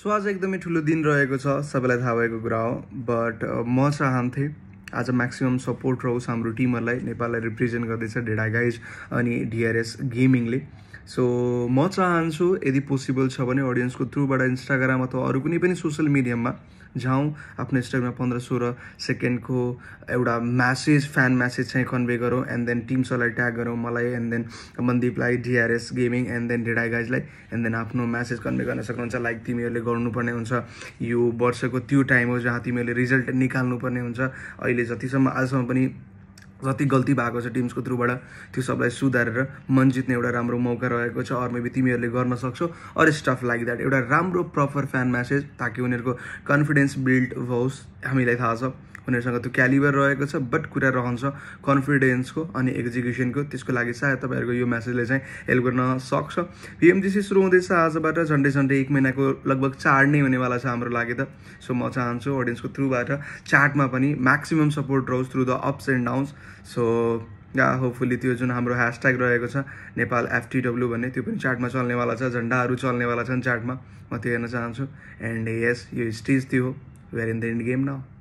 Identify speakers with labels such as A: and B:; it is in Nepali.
A: सो आज एकदमै ठुलो दिन रहेको छ सबैलाई थाहा भएको कुरा हो बट म चाहन्थेँ आज म्याक्सिमम् सपोर्ट रहोस् हाम्रो टिमहरूलाई नेपाललाई रिप्रेजेन्ट गर्दैछ डेडा गाइज अनि डिआरएस गेमिङले सो म चाहन्छु यदि पोसिबल छ भने अडियन्सको थ्रुबाट इन्स्टाग्राम अथवा अरू कुनै पनि सोसियल मिडियामा जाउँ आफ्नो इन्स्टाग्राममा पन्ध्र सोह्र सेकेन्डको एउटा म्यासेज फ्यान म्यासेज चाहिँ कन्भे गरौँ एन्ड देन टिम्सहरूलाई ट्याग गरौँ मलाई एन्ड देन मनदीपलाई डिआरएस गेमिङ एन्ड देन डेडा गाइजलाई एन्ड देन आफ्नो म्यासेज कन्भे गर्न सक्नुहुन्छ लाइक तिमीहरूले गर्नुपर्ने हुन्छ यो वर्षको त्यो टाइम हो जहाँ तिमीहरूले रिजल्ट निकाल्नुपर्ने हुन्छ अहिले जतिसम्म आजसम्म पनि जति गल्ती भएको छ टिम्सको थ्रुबाट त्यो सबलाई सुधारेर मन जित्ने एउटा राम्रो मौका रहेको छ अरू मेबी तिमीहरूले गर्न सक्छौ अरू स्टफ लाइक द्याट एउटा राम्रो प्रपर फ्यान म्यासेज ताकि उनीहरूको कन्फिडेन्स बिल्ड होस् हामीलाई थाहा छ उनीहरूसँग त्यो क्यालिबर रहेको छ बट कुरा रहन्छ कन्फिडेन्सको अनि एक्जिक्युसनको त्यसको लागि सायद तपाईँहरूको यो म्यासेजले चाहिँ हेल्प गर्न सक्छ पिएमजिसी सुरु हुँदैछ आजबाट झन्डै झन्डै एक महिनाको लगभग चाड नै हुनेवाला छ हाम्रो लागि त सो म चाहन्छु अडियन्सको थ्रुबाट चार्टमा पनि म्याक्सिमम् सपोर्ट रहोस् through the ups and downs so yeah hopefully त्यो जुन हाम्रो ह्यासट्याग रहेको छ नेपाल एफटिडब्ल्यु भन्ने त्यो पनि चार्टमा चल्नेवाला छ झन्डाहरू चल्नेवाला छन् चार्टमा म त्यो हेर्न चाहन्छु एन्ड यस यो स्टेज त्यो हो where in the end game न